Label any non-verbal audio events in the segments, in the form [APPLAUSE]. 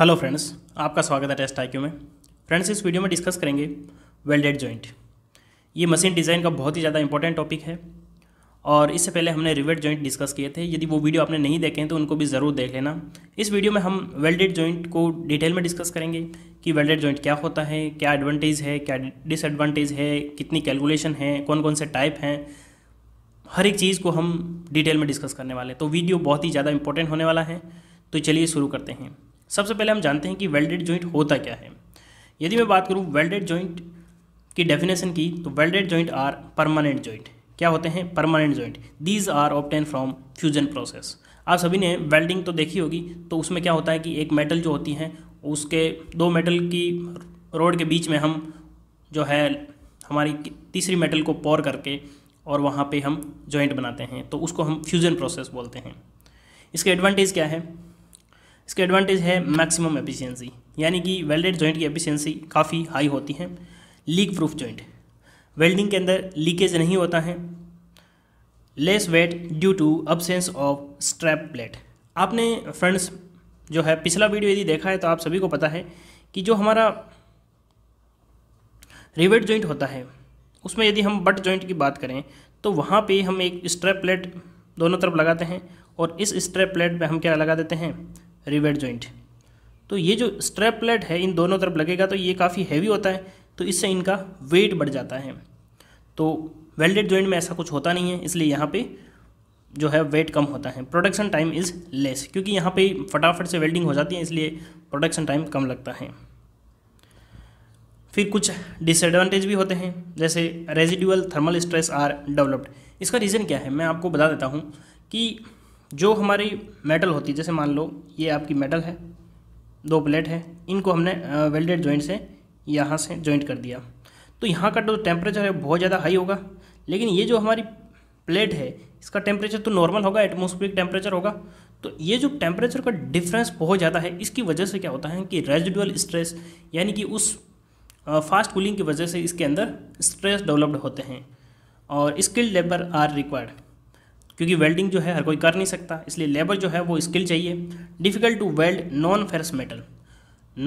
Hello friends आपका स्वागत है टेस्ट आईक्यू में फ्रेंड्स इस वीडियो में डिस्कस करेंगे वेल्डेड जॉइंट ये मशीन डिज़ाइन का बहुत ही ज़्यादा इंपॉर्टेंट टॉपिक है और इससे पहले हमने रिवेट जॉइंट डिस्कस किए थे यदि वो वीडियो आपने नहीं देखे हैं तो उनको भी ज़रूर देख लेना इस वीडियो में हम वेल्डेड जॉइंट को डिटेल में डिस्कस करेंगे कि वेल्डेड जॉइंट क्या होता है क्या एडवांटेज है क्या डिसएडवांटेज है कितनी कैलकुलेशन है कौन कौन से टाइप हैं हर एक चीज़ को हम डिटेल में डिस्कस करने वाले हैं तो वीडियो बहुत ही ज़्यादा इंपॉर्टेंट होने वाला है तो चलिए शुरू करते हैं सबसे पहले हम जानते हैं कि वेल्डेड जॉइंट होता क्या है यदि मैं बात करूँ वेल्डेड जॉइंट की डेफिनेशन की तो welded joint are permanent joint क्या होते हैं permanent joint these are obtain from fusion process आप सभी ने वेल्डिंग तो देखी होगी तो उसमें क्या होता है कि एक मेटल जो होती है उसके दो मेटल की रोड के बीच में हम जो है हमारी तीसरी मेटल को पोर करके और वहाँ पे हम जॉइंट बनाते हैं तो उसको हम फ्यूज़न प्रोसेस बोलते हैं इसके एडवांटेज क्या है इसका एडवांटेज है मैक्सिमम एफिशिएंसी यानी कि वेल्डेड जॉइंट की एफिशिएंसी काफ़ी हाई होती है लीक प्रूफ जॉइंट वेल्डिंग के अंदर लीकेज नहीं होता है less weight due to absence of strap plate आपने फ्रेंड्स जो है पिछला वीडियो यदि देखा है तो आप सभी को पता है कि जो हमारा रिवेट जॉइंट होता है उसमें यदि हम बट जॉइंट की बात करें तो वहाँ पे हम एक स्ट्रैप प्लेट दोनों तरफ लगाते हैं और इस स्ट्रैप प्लेट पे हम क्या लगा देते हैं रिवेट जॉइंट तो ये जो स्ट्रैप प्लेट है इन दोनों तरफ लगेगा तो ये काफ़ी हैवी होता है तो इससे इनका वेट बढ़ जाता है तो वेल्डेड जॉइंट में ऐसा कुछ होता नहीं है इसलिए यहाँ पे जो है वेट कम होता है प्रोडक्शन टाइम इज़ लेस क्योंकि यहाँ पे फटाफट से वेल्डिंग हो जाती है इसलिए प्रोडक्शन टाइम कम लगता है फिर कुछ डिसएडवांटेज भी होते हैं जैसे residual thermal stress are developed इसका रीज़न क्या है मैं आपको बता देता हूँ कि जो हमारी मेटल होती है जैसे मान लो ये आपकी मेटल है दो प्लेट है इनको हमने वेल्डेड जॉइंट से यहाँ से जॉइंट कर दिया तो यहाँ का जो टेम्परेचर है बहुत ज़्यादा हाई होगा लेकिन ये जो हमारी प्लेट है इसका टेम्परेचर तो नॉर्मल होगा एटमोस्फेरिक टेम्परेचर होगा तो ये जो टेम्परेचर का डिफरेंस बहुत ज़्यादा है इसकी वजह से क्या होता है कि रेजिडुअल स्ट्रेस यानी कि उस फास्ट कूलिंग की वजह से इसके अंदर स्ट्रेस डेवलप्ड होते हैं और स्किल्ड लेबर आर रिक्वायर्ड क्योंकि वेल्डिंग जो है हर कोई कर नहीं सकता इसलिए लेबर जो है वो स्किल चाहिए difficult to weld non ferrous metal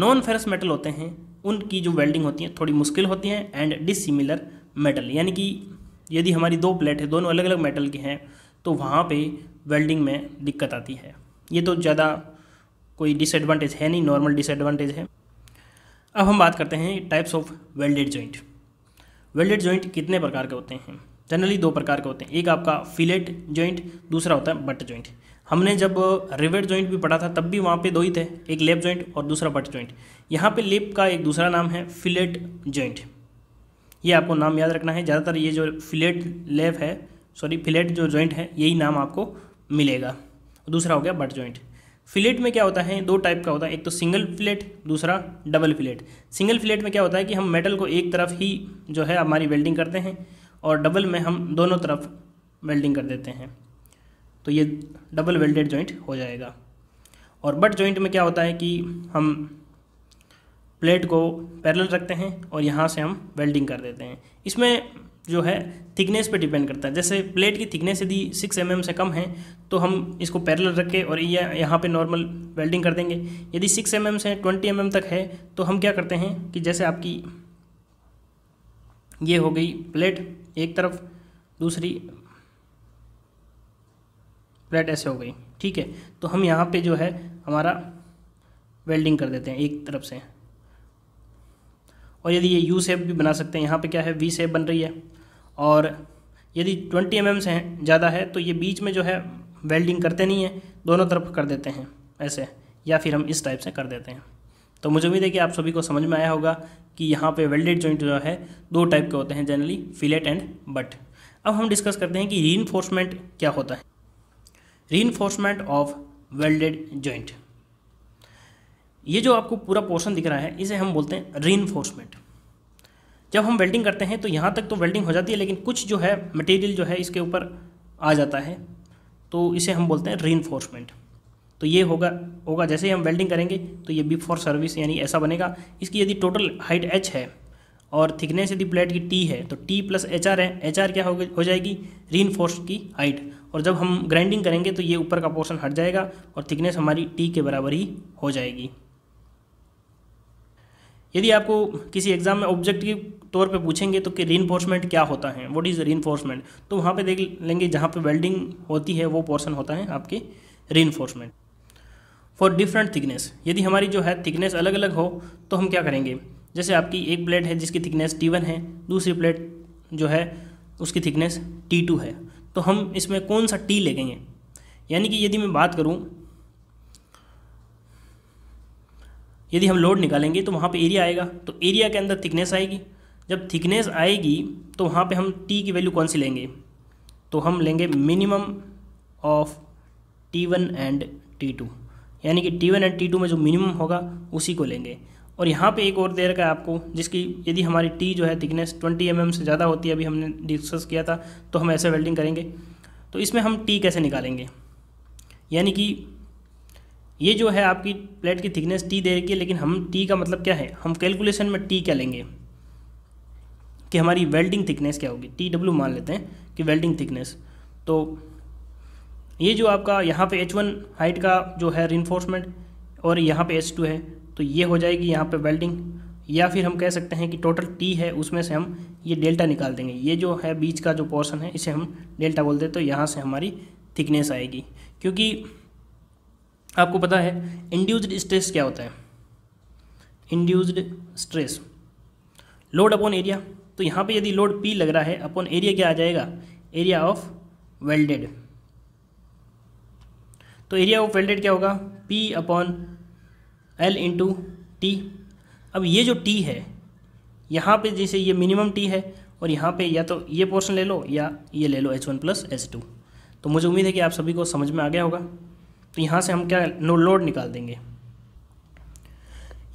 non ferrous metal होते हैं उनकी जो वेल्डिंग होती है थोड़ी मुश्किल होती है एंड डिसिमिलर मेटल यानी कि यदि हमारी दो प्लेट है दोनों अलग अलग मेटल के हैं तो वहाँ पे वेल्डिंग में दिक्कत आती है ये तो ज़्यादा कोई डिसएडवांटेज है नहीं नॉर्मल डिसएडवांटेज है अब हम बात करते हैं types of welded joint welded joint कितने प्रकार के होते हैं जनरली दो प्रकार के होते हैं एक आपका फिलेट जॉइंट दूसरा होता है बट जॉइंट हमने जब रिवेट जॉइंट भी पढ़ा था तब भी वहाँ पे दो ही थे एक लेप जॉइंट और दूसरा बट जॉइंट यहाँ पे लेप का एक दूसरा नाम है फिलेट जॉइंट ये आपको नाम याद रखना है ज़्यादातर ये जो फिलेट लेप है सॉरी फिलेट जो जॉइंट है यही नाम आपको मिलेगा दूसरा हो गया बट जॉइंट फिलेट में क्या होता है दो टाइप का होता है एक तो सिंगल फिलेट दूसरा डबल फिलेट सिंगल फिलेट में क्या होता है कि हम मेटल को एक तरफ ही जो है हमारी वेल्डिंग करते हैं और डबल में हम दोनों तरफ वेल्डिंग कर देते हैं तो ये डबल वेल्डेड जॉइंट हो जाएगा और बट जॉइंट में क्या होता है कि हम प्लेट को पैरेलल रखते हैं और यहाँ से हम वेल्डिंग कर देते हैं इसमें जो है थिकनेस पे डिपेंड करता है जैसे प्लेट की थिकनेस यदि सिक्स एम mm से कम है तो हम इसको पैरेलल रख के और यह यहाँ पे नॉर्मल वेल्डिंग कर देंगे यदि सिक्स एम mm से ट्वेंटी एम mm तक है तो हम क्या करते हैं कि जैसे आपकी ये हो गई प्लेट एक तरफ दूसरी प्लेट ऐसे हो गई ठीक है तो हम यहाँ पे जो है हमारा वेल्डिंग कर देते हैं एक तरफ से और यदि ये यू सेप भी बना सकते हैं यहाँ पे क्या है वी सेप बन रही है और यदि ट्वेंटी एम mm से हैं ज़्यादा है तो ये बीच में जो है वेल्डिंग करते नहीं है दोनों तरफ कर देते हैं ऐसे या फिर हम इस टाइप से कर देते हैं तो मुझे उम्मीद है कि आप सभी को समझ में आया होगा कि यहाँ पे वेल्डेड जॉइंट जो है दो टाइप के होते हैं जनरली फिलेट एंड बट अब हम डिस्कस करते हैं कि री क्या होता है री ऑफ वेल्डेड जॉइंट ये जो आपको पूरा पोर्शन दिख रहा है इसे हम बोलते हैं री जब हम वेल्डिंग करते हैं तो यहाँ तक तो वेल्डिंग हो जाती है लेकिन कुछ जो है मटेरियल जो है इसके ऊपर आ जाता है तो इसे हम बोलते हैं री तो ये होगा होगा जैसे ही हम वेल्डिंग करेंगे तो ये बी फॉर सर्विस यानी ऐसा बनेगा इसकी यदि टोटल हाइट एच है और थिकनेस यदि प्लेट की टी है तो टी प्लस एच आर है एच आर क्या हो, हो जाएगी री की हाइट और जब हम ग्राइंडिंग करेंगे तो ये ऊपर का पोर्शन हट जाएगा और थिकनेस हमारी टी के बराबर ही हो जाएगी यदि आपको किसी एग्जाम में ऑब्जेक्ट तौर पे पूछेंगे तो कि रीइन्फोर्समेंट क्या होता है वॉट इज़ रीइन्फोर्समेंट तो वहाँ पे देख लेंगे जहाँ पे वेल्डिंग होती है वो पोर्शन होता है आपके इनफोर्समेंट फॉर डिफरेंट थिकनेस यदि हमारी जो है थिकनेस अलग अलग हो तो हम क्या करेंगे जैसे आपकी एक प्लेट है जिसकी थिकनेस टी वन है दूसरी प्लेट जो है उसकी थिकनेस टी टू है तो हम इसमें कौन सा टी लेंगे यानी कि यदि मैं बात करूँ यदि हम लोड निकालेंगे तो वहाँ पे एरिया आएगा तो एरिया के अंदर थिकनेस आएगी जब थिकनेस आएगी तो वहाँ पे हम टी की वैल्यू कौन सी लेंगे तो हम लेंगे minimum of T one and T two यानी कि T one and T two में जो मिनिमम होगा उसी को लेंगे और यहाँ पे एक और दे रखा है आपको जिसकी यदि हमारी टी जो है थिकनेस 20 एम mm से ज़्यादा होती है अभी हमने डिस्कस किया था तो हम ऐसे वेल्डिंग करेंगे तो इसमें हम टी कैसे निकालेंगे यानी कि ये जो है आपकी प्लेट की थिकनेस टी दे रखी है लेकिन हम टी का मतलब क्या है हम कैलकुलेशन में टी क्या लेंगे कि हमारी वेल्डिंग थिकनेस क्या होगी टी डब्ल्यू मान लेते हैं कि वेल्डिंग थिकनेस तो ये जो आपका यहाँ पे एच वन हाइट का जो है रिन्फोर्समेंट और यहाँ पे एच टू है तो ये हो जाएगी यहाँ पे वेल्डिंग या फिर हम कह सकते हैं कि टोटल टी है उसमें से हम ये डेल्टा निकाल देंगे ये जो है बीच का जो पोर्सन है इसे हम डेल्टा बोलते हैं तो यहाँ से हमारी थिकनेस आएगी क्योंकि आपको पता है इंड्यूज स्ट्रेस क्या होता है induced stress load upon area तो यहाँ पे यदि लोड पी लग रहा है अपॉन एरिया क्या आ जाएगा एरिया ऑफ वेल्डेड तो एरिया ऑफ वेल्डेड क्या होगा P upon L into T अब ये जो टी है यहाँ पे जैसे ये मिनिमम टी है और यहाँ पे या तो ये पोर्शन ले लो या ये ले लो H one plus H two तो मुझे उम्मीद है कि आप सभी को समझ में आ गया होगा तो यहाँ से हम क्या नो लोड निकाल देंगे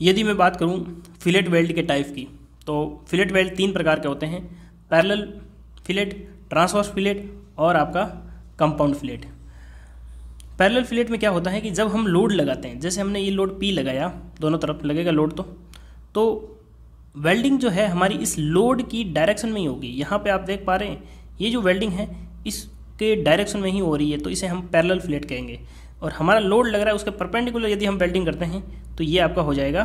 यदि मैं बात करूँ फिलेट वेल्ड के टाइप की तो फिलेट वेल्ड तीन प्रकार के होते हैं पैरल फिलेट ट्रांसवर्स फिलेट और आपका कंपाउंड फिलेट पैरेलल फिलेट में क्या होता है कि जब हम लोड लगाते हैं जैसे हमने ये लोड पी लगाया दोनों तरफ लगेगा लोड तो तो वेल्डिंग जो है हमारी इस लोड की डायरेक्शन में ही होगी यहाँ पे आप देख पा रहे हैं ये जो वेल्डिंग है इसके डायरेक्शन में ही हो रही है तो इसे हम पैरेलल फ्लेट कहेंगे और हमारा लोड लग रहा है उसके परपेंडिकुलर यदि हम वेल्डिंग करते हैं तो ये आपका हो जाएगा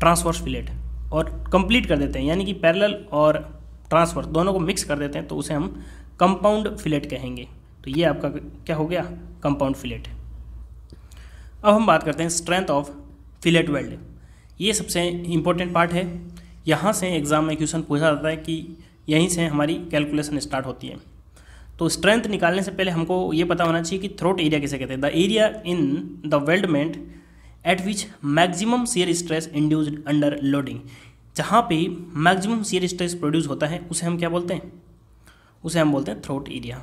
ट्रांसवर्स फ्लेट और कंप्लीट कर देते हैं यानी कि पैरेलल और ट्रांसवर्स दोनों को मिक्स कर देते हैं तो उसे हम कंपाउंड फिलेट कहेंगे तो ये आपका क्या हो गया कंपाउंड फिलेट अब हम बात करते हैं स्ट्रेंथ ऑफ फिलेट वेल्ड ये सबसे इम्पोर्टेंट पार्ट है यहाँ से एग्ज़ाम में क्वेश्चन पूछा जाता है कि यहीं से हमारी कैलकुलेशन स्टार्ट होती है तो स्ट्रेंथ निकालने से पहले हमको ये पता होना चाहिए कि थ्रोट एरिया किसे कहते हैं the area in the weldment at which maximum shear stress induced under loading जहाँ पे मैक्सिमम सीयर स्ट्रेस प्रोड्यूस होता है उसे हम क्या बोलते हैं उसे हम बोलते हैं थ्रोट एरिया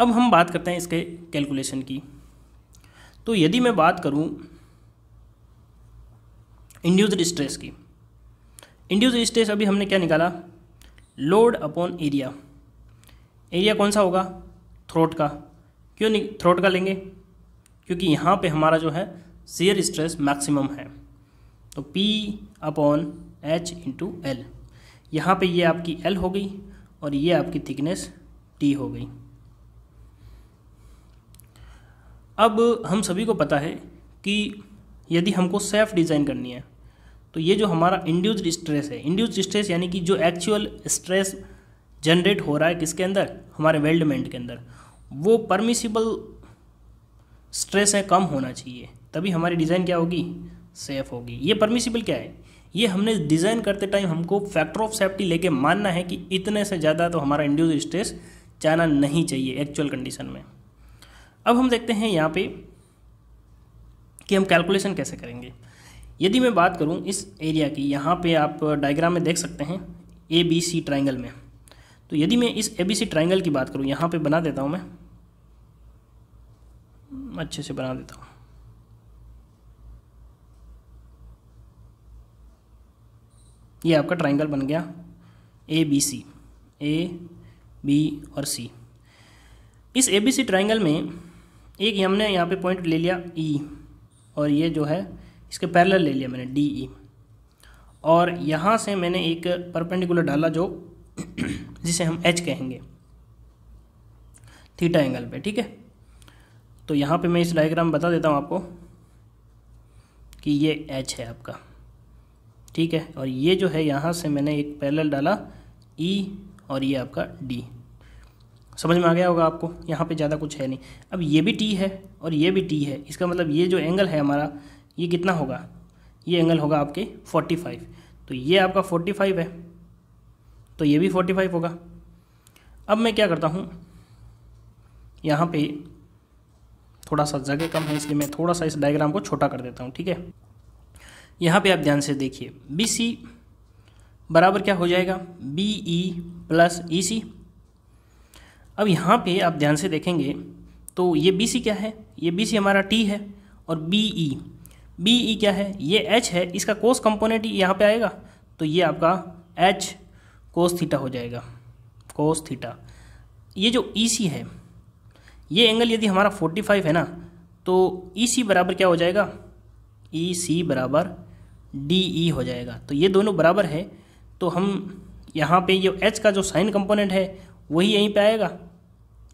अब हम बात करते हैं इसके कैलकुलेशन की तो यदि मैं बात करूं इंड्यूस्ड स्ट्रेस की इंड्यूस्ड स्ट्रेस अभी हमने क्या निकाला लोड अपॉन एरिया एरिया कौन सा होगा थ्रोट का क्यों नहीं थ्रोट का लेंगे क्योंकि यहाँ पे हमारा जो है सीयर स्ट्रेस मैक्सिमम है तो P upon H into L यहाँ पर ये आपकी L हो गई और ये आपकी थिकनेस T हो गई अब हम सभी को पता है कि यदि हमको सेफ डिज़ाइन करनी है तो ये जो हमारा इंड्यूज स्ट्रेस है इंड्यूज स्ट्रेस यानी कि जो एक्चुअल स्ट्रेस जनरेट हो रहा है किसके अंदर हमारे वेल्डमेंट के अंदर वो परमिसिबल स्ट्रेस है कम होना चाहिए तभी हमारी डिज़ाइन क्या होगी सेफ होगी ये परमिसिबल क्या है ये हमने डिज़ाइन करते टाइम हमको फैक्टर ऑफ सेफ्टी लेके मानना है कि इतने से ज़्यादा तो हमारा इंड्यूज स्ट्रेस जाना नहीं चाहिए एक्चुअल कंडीशन में अब हम देखते हैं यहाँ पे कि हम कैलकुलेशन कैसे करेंगे यदि मैं बात करूँ इस एरिया की यहाँ पे आप डायग्राम में देख सकते हैं ए बी सी ट्राइंगल में तो यदि मैं इस ए बी सी ट्राइंगल की बात करूँ यहाँ पे बना देता हूँ मैं अच्छे से बना देता हूँ ये आपका ट्राइंगल बन गया A B C A B और सी इस ए बी सी ट्राइंगल में एक हमने यहाँ पे पॉइंट ले लिया ई e, और ये जो है इसके पैरेलल ले लिया मैंने डी ई e। और यहाँ से मैंने एक परपेंडिकुलर डाला जो [CLEARS THROAT] जिसे हम एच कहेंगे थीटा एंगल पे ठीक है तो यहाँ पे मैं इस डायग्राम बता देता हूँ आपको कि ये एच है आपका ठीक है और ये जो है यहाँ से मैंने एक पैरेलल डाला ई e, और ये आपका डी समझ में आ गया होगा आपको यहाँ पे ज़्यादा कुछ है नहीं अब ये भी टी है और ये भी टी है इसका मतलब ये जो एंगल है हमारा ये कितना होगा ये एंगल होगा आपके 45 तो ये आपका 45 है तो ये भी 45 होगा अब मैं क्या करता हूँ यहाँ पे थोड़ा सा जगह कम है इसलिए मैं थोड़ा सा इस डायग्राम को छोटा कर देता हूँ ठीक है यहाँ पर आप ध्यान से देखिए बी सी बराबर क्या हो जाएगा बी ई प्लस ई सी अब यहाँ पे आप ध्यान से देखेंगे तो ये बी सी क्या है ये बी सी हमारा टी है और बी ई बी ई क्या है ये एच है इसका कोस कंपोनेंट यहाँ पे आएगा तो ये आपका एच कोस थीटा हो जाएगा कोस थीटा ये जो ई e सी है ये एंगल यदि हमारा फोर्टी फाइव है ना तो ई e सी बराबर क्या हो जाएगा ई e सी बराबर डी ई हो जाएगा तो ये दोनों बराबर है तो हम यहाँ पे जो एच का जो साइन कंपोनेंट है वही यहीं पे आएगा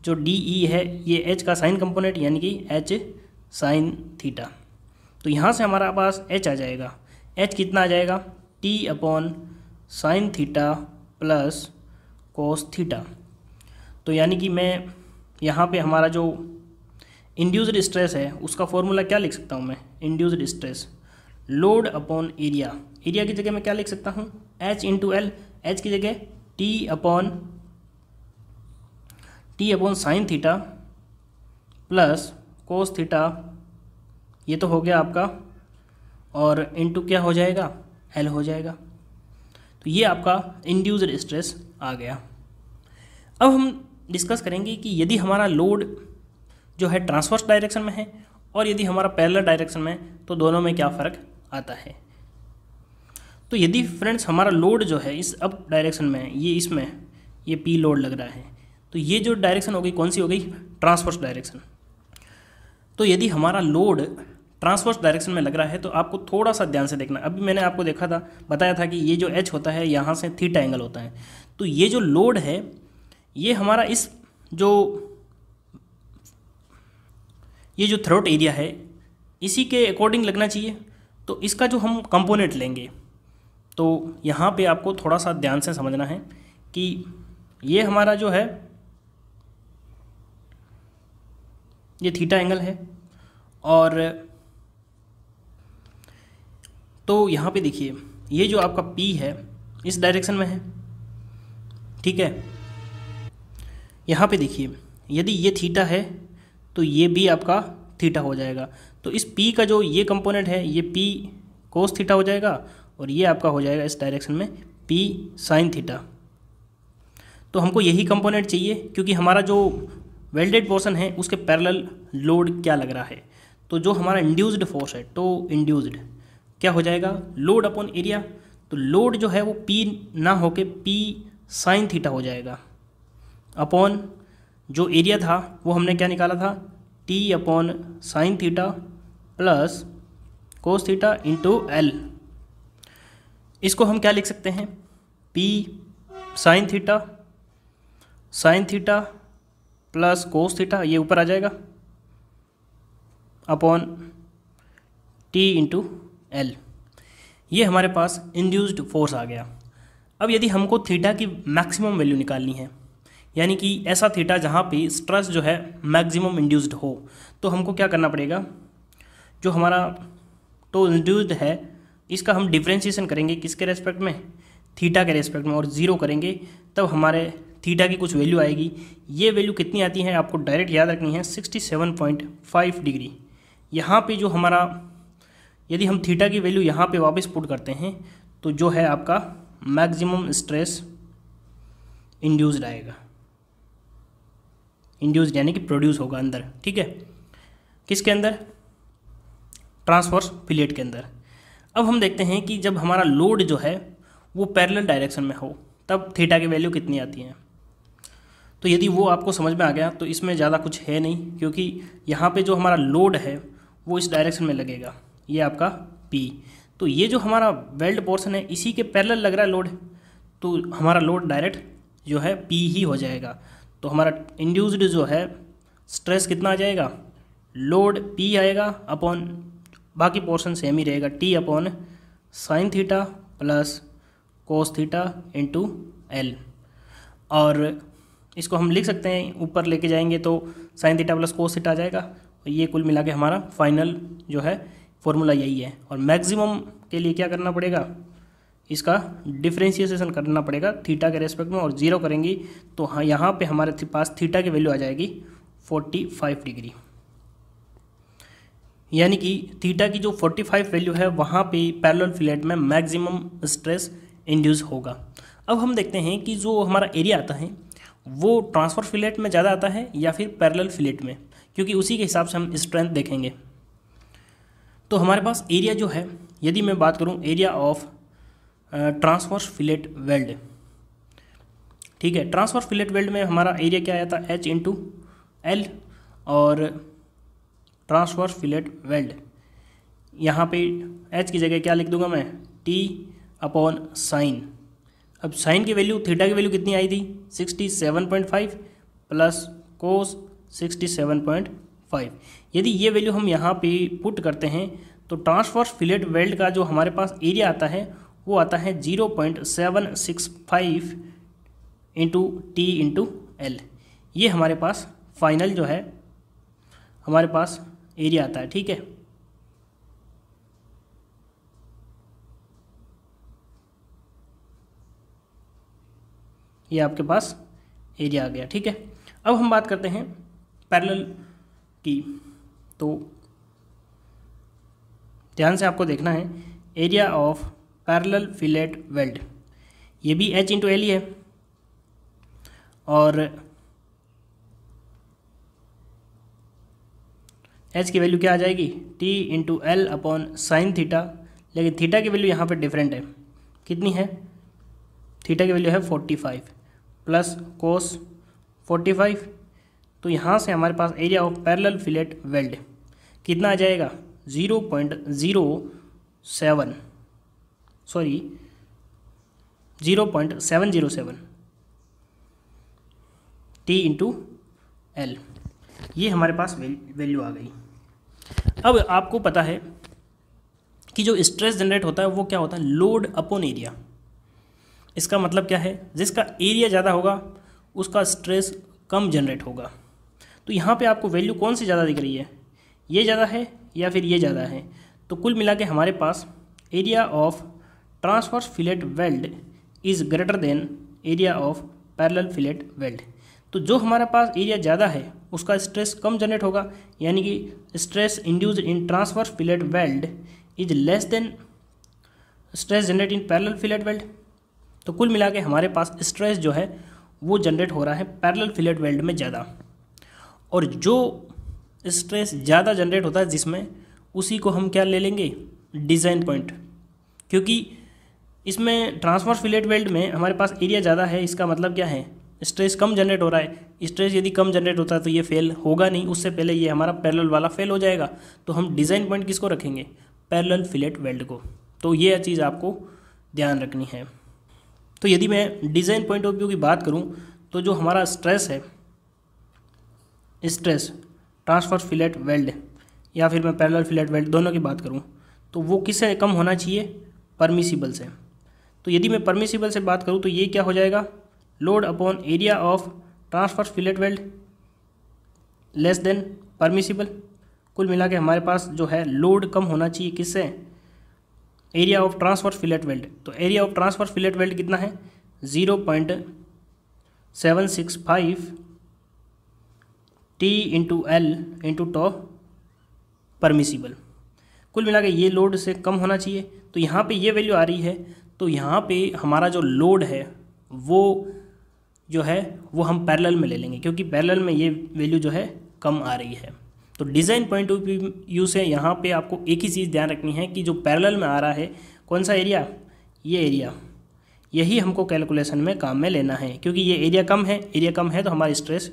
जो डी ई e है ये एच का साइन कंपोनेंट यानी कि एच साइन थीटा तो यहाँ से हमारा पास एच आ जाएगा एच कितना आ जाएगा T upon sine theta plus cos theta तो यानी कि मैं यहाँ पे हमारा जो इंड्यूस्ड स्ट्रेस है उसका फॉर्मूला क्या लिख सकता हूँ मैं induced stress load upon area area की जगह मैं क्या लिख सकता हूँ एच इंटू एल एच की जगह T upon T upon sine theta plus cos theta ये तो हो गया आपका और इनटू क्या हो जाएगा एल हो जाएगा तो ये आपका इंड्यूसर स्ट्रेस आ गया अब हम डिस्कस करेंगे कि यदि हमारा लोड जो है ट्रांसवर्स डायरेक्शन में है और यदि हमारा पैरेलल डायरेक्शन में तो दोनों में क्या फ़र्क आता है तो यदि फ्रेंड्स हमारा लोड जो है इस अप डायरेक्शन में ये इसमें ये पी लोड लग रहा है तो ये जो डायरेक्शन हो गई कौन सी हो गई ट्रांसवर्स डायरेक्शन तो यदि हमारा लोड ट्रांसवर्स डायरेक्शन में लग रहा है तो आपको थोड़ा सा ध्यान से देखना अभी मैंने आपको देखा था बताया था कि ये जो एच होता है यहाँ से थीटा एंगल होता है तो ये जो लोड है ये हमारा इस जो ये जो थ्रोट एरिया है इसी के अकॉर्डिंग लगना चाहिए तो इसका जो हम कंपोनेंट लेंगे तो यहाँ पे आपको थोड़ा सा ध्यान से समझना है कि ये हमारा जो है ये थीटा एंगल है और तो यहाँ पे देखिए ये जो आपका पी है इस डायरेक्शन में है ठीक है यहाँ पे देखिए यदि ये थीटा है तो ये भी आपका थीटा हो जाएगा तो इस पी का जो ये कंपोनेंट है ये पी कोस थीटा हो जाएगा और ये आपका हो जाएगा इस डायरेक्शन में पी साइन थीटा तो हमको यही कंपोनेंट चाहिए क्योंकि हमारा जो वेल्डेड पोर्सन है उसके पैरल लोड क्या लग रहा है तो जो हमारा इंड्यूस्ड फोर्स है टो तो इंड्यूस्ड क्या हो जाएगा लोड अपॉन एरिया तो लोड जो है वो पी ना होके पी साइन थीटा हो जाएगा अपॉन जो एरिया था वो हमने क्या निकाला था T upon sine theta plus cos theta into L इसको हम क्या लिख सकते हैं P sine theta sine theta plus cos theta ये ऊपर आ जाएगा अपॉन टी इंटू एल ये हमारे पास इंड्यूस्ड फोर्स आ गया अब यदि हमको थीटा की मैक्सिमम वैल्यू निकालनी है यानी कि ऐसा थीटा जहाँ पे स्ट्रेस जो है मैक्सिमम इंड्यूस्ड हो तो हमको क्या करना पड़ेगा जो हमारा तो इंड्यूस्ड है इसका हम डिफ्रेंशिएशन करेंगे किसके रेस्पेक्ट में थीटा के रेस्पेक्ट में और ज़ीरो करेंगे तब हमारे थीटा की कुछ वैल्यू आएगी ये वैल्यू कितनी आती है आपको डायरेक्ट याद रखनी है sixty seven point five degree यहाँ पे जो हमारा यदि हम थीटा की वैल्यू यहाँ पे वापस पुट करते हैं तो जो है आपका मैक्सिमम स्ट्रेस इंड्यूस्ड आएगा इंड्यूस्ड यानी कि प्रोड्यूस होगा अंदर ठीक है किसके अंदर ट्रांसफर्स प्लेट के अंदर अब हम देखते हैं कि जब हमारा लोड जो है वो पैरेलल डायरेक्शन में हो तब थीटा की वैल्यू कितनी आती है तो यदि वो आपको समझ में आ गया तो इसमें ज़्यादा कुछ है नहीं क्योंकि यहाँ पे जो हमारा लोड है वो इस डायरेक्शन में लगेगा ये आपका पी तो ये जो हमारा वेल्ड पोर्सन है इसी के पैरल लग रहा है लोड तो हमारा लोड डायरेक्ट जो है पी ही हो जाएगा तो हमारा इंड्यूस्ड जो है स्ट्रेस कितना आ जाएगा लोड पी आएगा अपॉन बाकी पोर्सन सेम ही रहेगा T upon sine theta plus cos theta into L और इसको हम लिख सकते हैं ऊपर लेके जाएंगे तो sine theta plus cos theta आ जाएगा और ये कुल मिला के हमारा फाइनल जो है फॉर्मूला यही है और मैक्सिमम के लिए क्या करना पड़ेगा इसका डिफ्रेंशिएशन करना पड़ेगा थीटा के रेस्पेक्ट में और जीरो करेंगी तो हाँ यहाँ पर हमारे पास थीटा की वैल्यू आ जाएगी फोर्टी फाइव डिग्री यानी कि थीटा की जो 45 वैल्यू है वहाँ पे पैरेलल फ्लैट में मैक्सिमम स्ट्रेस इंड्यूस होगा अब हम देखते हैं कि जो हमारा एरिया आता है वो ट्रांसफर फिलेट में ज़्यादा आता है या फिर पैरेलल फिलेट में क्योंकि उसी के हिसाब से हम स्ट्रेंथ देखेंगे तो हमारे पास एरिया जो है यदि मैं बात करूँ area of transverse fillet weld ठीक है ट्रांसफर फिलेट वेल्ड में हमारा एरिया क्या आया था एच इन टू एल और ट्रांसफर फिलेट वेल्ड यहाँ पे एच की जगह क्या लिख दूंगा मैं टी अपॉन साइन अब साइन की वैल्यू थीटा की वैल्यू कितनी आई थी sixty seven point five plus cos sixty seven point five यदि ये वैल्यू हम यहाँ पे पुट करते हैं तो ट्रांसफर्स फिलेट वेल्ड का जो हमारे पास एरिया आता है वो आता है zero point seven six five into T into L ये हमारे पास फाइनल जो है हमारे पास एरिया आता है ठीक है ये आपके पास एरिया आ गया ठीक है अब हम बात करते हैं पैरेलल की तो ध्यान से आपको देखना है area of parallel fillet weld ये भी एच इंटू एल ही है और एच की वैल्यू क्या आ जाएगी T into L upon sine theta लेकिन थीटा की वैल्यू यहाँ पर डिफरेंट है कितनी है थीटा की वैल्यू है forty five plus cos forty five तो यहाँ से हमारे पास area of parallel fillet weld कितना आ जाएगा zero point zero seven sorry zero point seven zero seven T into L ये हमारे पास वैल्यू आ गई अब आपको पता है कि जो स्ट्रेस जनरेट होता है वो क्या होता है लोड अपॉन एरिया इसका मतलब क्या है जिसका एरिया ज़्यादा होगा उसका स्ट्रेस कम जनरेट होगा तो यहाँ पे आपको वैल्यू कौन सी ज़्यादा दिख रही है ये ज़्यादा है या फिर ये ज़्यादा है तो कुल मिला के हमारे पास area of transverse fillet weld is greater than area of parallel fillet weld तो जो हमारे पास एरिया ज़्यादा है उसका स्ट्रेस कम जनरेट होगा यानी कि stress induced in transverse fillet weld is less than stress generate in parallel fillet weld तो कुल मिला के हमारे पास स्ट्रेस जो है वो जनरेट हो रहा है पैरेलल फिलेट वेल्ड में ज़्यादा और जो स्ट्रेस ज़्यादा जनरेट होता है जिसमें उसी को हम क्या ले लेंगे डिज़ाइन पॉइंट क्योंकि इसमें ट्रांसफर फिलेट वेल्ड में हमारे पास एरिया ज़्यादा है इसका मतलब क्या है स्ट्रेस कम जनरेट हो रहा है स्ट्रेस यदि कम जनरेट होता है तो ये फेल होगा नहीं उससे पहले ये हमारा पैरेलल वाला फेल हो जाएगा तो हम डिज़ाइन पॉइंट किसको रखेंगे पैरेलल फिलेट वेल्ड को तो ये चीज़ आपको ध्यान रखनी है तो यदि मैं डिज़ाइन पॉइंट ऑफ व्यू की बात करूँ तो जो हमारा स्ट्रेस है स्ट्रेस ट्रांसफर फिलेट वेल्ड या फिर मैं पैरेलल फिलेट वेल्ड दोनों की बात करूँ तो वो किससे कम होना चाहिए परमिसिबल से तो यदि मैं परमिसिबल से बात करूँ तो ये क्या हो जाएगा load upon area of transverse fillet weld less than permissible कुल मिला के हमारे पास जो है लोड कम होना चाहिए किससे area of transverse fillet weld तो area of transverse fillet weld कितना है zero point seven six five T into L into tau permissible कुल मिला ये लोड से कम होना चाहिए तो यहाँ पे ये वैल्यू आ रही है तो यहाँ पे हमारा जो लोड है वो जो है वो हम पैरेलल में ले लेंगे क्योंकि पैरेलल में ये वैल्यू जो है कम आ रही है तो डिज़ाइन पॉइंट ऑफ व्यू से यहाँ पे आपको एक ही चीज़ ध्यान रखनी है कि जो पैरेलल में आ रहा है कौन सा एरिया ये एरिया यही हमको कैलकुलेशन में काम में लेना है क्योंकि ये एरिया कम है एरिया कम है तो हमारा स्ट्रेस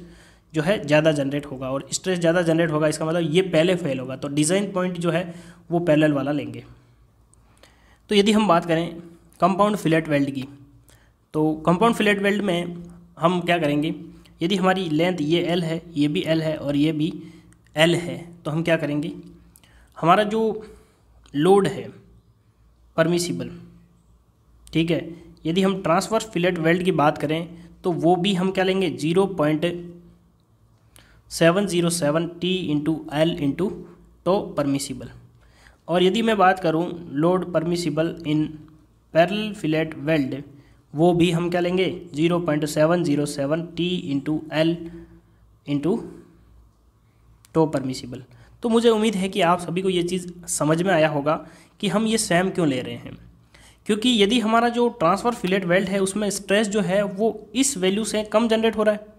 जो है ज़्यादा जनरेट होगा और स्ट्रेस ज़्यादा जनरेट होगा इसका मतलब ये पहले फेल होगा तो डिज़ाइन पॉइंट जो है वो पैरेलल वाला लेंगे तो यदि हम बात करें कंपाउंड फिलेट वेल्ड की तो कंपाउंड फिलेट वेल्ड में हम क्या करेंगे यदि हमारी लेंथ ये एल है ये भी एल है और ये भी एल है तो हम क्या करेंगे हमारा जो लोड है परमिसिबल ठीक है यदि हम ट्रांसवर्स फिलेट वेल्ड की बात करें तो वो भी हम क्या लेंगे zero point seven zero seven T into L into tau permissible और यदि मैं बात करूं load permissible in parallel fillet weld वो भी हम क्या लेंगे zero point seven zero seven T into L into tau permissible तो मुझे उम्मीद है कि आप सभी को ये चीज़ समझ में आया होगा कि हम ये सैम क्यों ले रहे हैं क्योंकि यदि हमारा जो ट्रांसफ़र फिलेट वेल्ट है उसमें स्ट्रेस जो है वो इस वैल्यू से कम जनरेट हो रहा है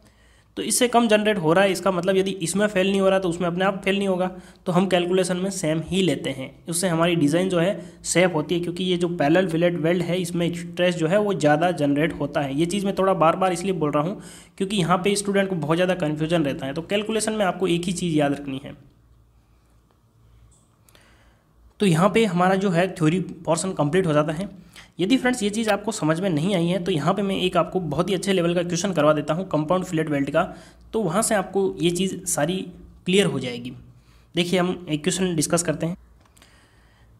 तो इससे कम जनरेट हो रहा है इसका मतलब यदि इसमें फेल नहीं हो रहा तो उसमें अपने आप फेल नहीं होगा तो हम कैलकुलेशन में सेम ही लेते हैं उससे हमारी डिज़ाइन जो है सेफ होती है क्योंकि ये जो पैरल फिलेट वेल्ड है इसमें स्ट्रेस जो है वो ज़्यादा जनरेट होता है ये चीज़ मैं थोड़ा बार बार इसलिए बोल रहा हूँ क्योंकि यहाँ पर स्टूडेंट को बहुत ज़्यादा कन्फ्यूजन रहता है तो कैलकुलेशन में आपको एक ही चीज़ याद रखनी है तो यहाँ पर हमारा जो है थ्योरी पोर्सन कम्प्लीट हो जाता है यदि फ्रेंड्स ये चीज़ आपको समझ में नहीं आई है तो यहाँ पे मैं एक आपको बहुत ही अच्छे लेवल का क्वेश्चन करवा देता हूँ कंपाउंड फिलेट वेल्ट का तो वहाँ से आपको ये चीज़ सारी क्लियर हो जाएगी देखिए हम एक क्वेश्चन डिस्कस करते हैं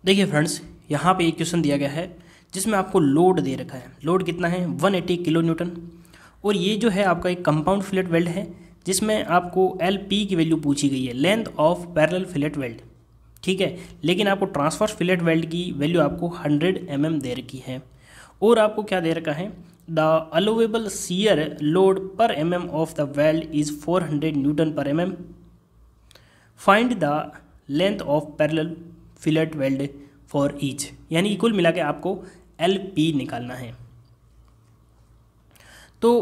देखिए फ्रेंड्स यहाँ पे एक क्वेश्चन दिया गया है जिसमें आपको लोड दे रखा है लोड कितना है वन किलो न्यूटन और ये जो है आपका एक कंपाउंड फिलेट वेल्ट है जिसमें आपको एल पी की वैल्यू पूछी गई है length of parallel fillet weld ठीक है लेकिन आपको ट्रांसफर फिलेट वेल्ड की वैल्यू आपको हंड्रेड एम mm दे रखी है और आपको क्या दे रखा है the allowable shear load per M M of the weld is four hundred newton per M M find the length of parallel fillet weld for each यानी कुल मिला के आपको एल पी निकालना है तो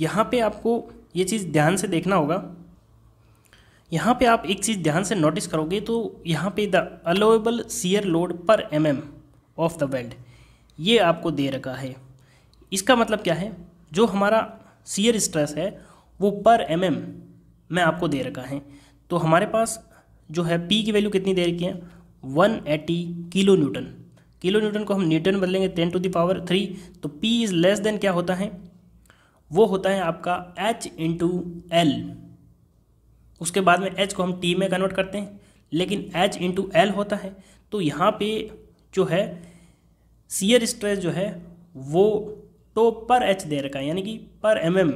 यहाँ पे आपको ये चीज़ ध्यान से देखना होगा यहाँ पे आप एक चीज़ ध्यान से नोटिस करोगे तो यहाँ पे the allowable shear load per M M of the weld ये आपको दे रखा है इसका मतलब क्या है जो हमारा सीयर स्ट्रेस है वो पर एम एम में आपको दे रखा है तो हमारे पास जो है पी की वैल्यू कितनी दे रखी है one eighty kilo newton kilo newton को हम न्यूटन बदलेंगे टेन टू दावर थ्री तो पी इज़ लेस देन क्या होता है वो होता है आपका एच इंटू एल उसके बाद में एच को हम टी में कन्वर्ट करते हैं लेकिन एच इंटू एल होता है तो यहाँ पे जो है सीयर स्ट्रेस जो है वो तो पर एच दे रखा है यानी कि पर एम mm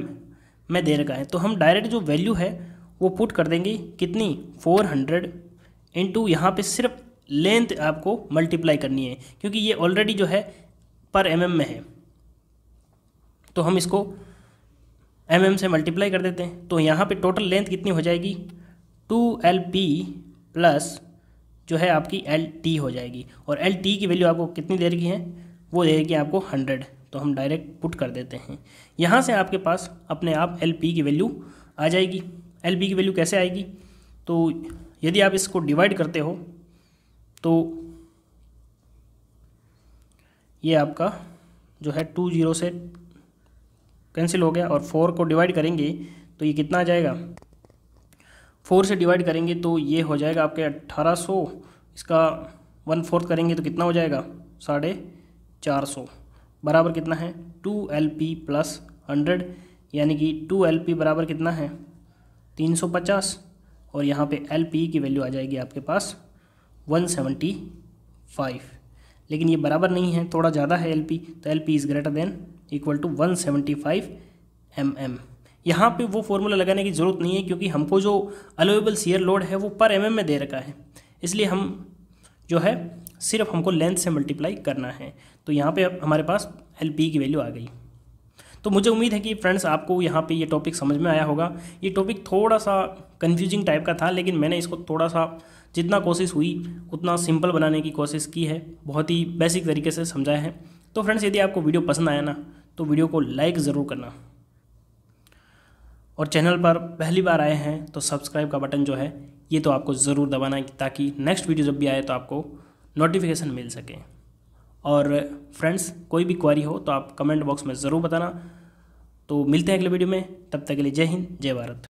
में दे रखा है तो हम डायरेक्ट जो वैल्यू है वो पुट कर देंगे कितनी फोर हंड्रेड इंटू यहाँ पर सिर्फ लेंथ आपको मल्टीप्लाई करनी है क्योंकि ये ऑलरेडी जो है पर एम mm में है तो हम इसको एम mm से मल्टीप्लाई कर देते हैं तो यहाँ पे टोटल लेंथ कितनी हो जाएगी टू एल पी प्लस जो है आपकी एल टी हो जाएगी और एल टी की वैल्यू आपको कितनी देर की है वो देगी आपको हंड्रेड तो हम डायरेक्ट पुट कर देते हैं यहाँ से आपके पास अपने आप एल पी की वैल्यू आ जाएगी एल पी की वैल्यू कैसे आएगी तो यदि आप इसको डिवाइड करते हो तो ये आपका जो है टू जीरो से कैंसिल हो गया और फोर को डिवाइड करेंगे तो ये कितना आ जाएगा फोर से डिवाइड करेंगे तो ये हो जाएगा आपके अट्ठारह सौ इसका वन फोर्थ करेंगे तो कितना हो जाएगा साढ़े चार सौ बराबर कितना है two L P plus hundred यानी कि टू एल पी बराबर कितना है तीन सौ पचास और यहाँ पे एल पी की वैल्यू आ जाएगी आपके पास वन सेवेंटी फाइव लेकिन ये बराबर नहीं है थोड़ा ज़्यादा है एल पी तो L P is greater than equal to one seventy five M M यहाँ पर वो फॉर्मूला लगाने की ज़रूरत नहीं है क्योंकि हमको जो अलोएबल सीयर लोड है वो पर एम एम में दे रखा है इसलिए हम जो है सिर्फ हमको लेंथ से मल्टीप्लाई करना है तो यहाँ पे हमारे पास एल पी की वैल्यू आ गई तो मुझे उम्मीद है कि फ्रेंड्स आपको यहाँ पे ये टॉपिक समझ में आया होगा ये टॉपिक थोड़ा सा कंफ्यूजिंग टाइप का था लेकिन मैंने इसको थोड़ा सा जितना कोशिश हुई उतना सिंपल बनाने की कोशिश की है बहुत ही बेसिक तरीके से समझाया है तो फ्रेंड्स यदि आपको वीडियो पसंद आया ना तो वीडियो को लाइक ज़रूर करना और चैनल पर पहली बार आए हैं तो सब्सक्राइब का बटन जो है ये तो आपको ज़रूर दबाना है ताकि नेक्स्ट वीडियो जब भी आए तो आपको नोटिफिकेशन मिल सके और फ्रेंड्स कोई भी क्वारी हो तो आप कमेंट बॉक्स में ज़रूर बताना तो मिलते हैं अगले वीडियो में तब तक के लिए जय हिंद जय भारत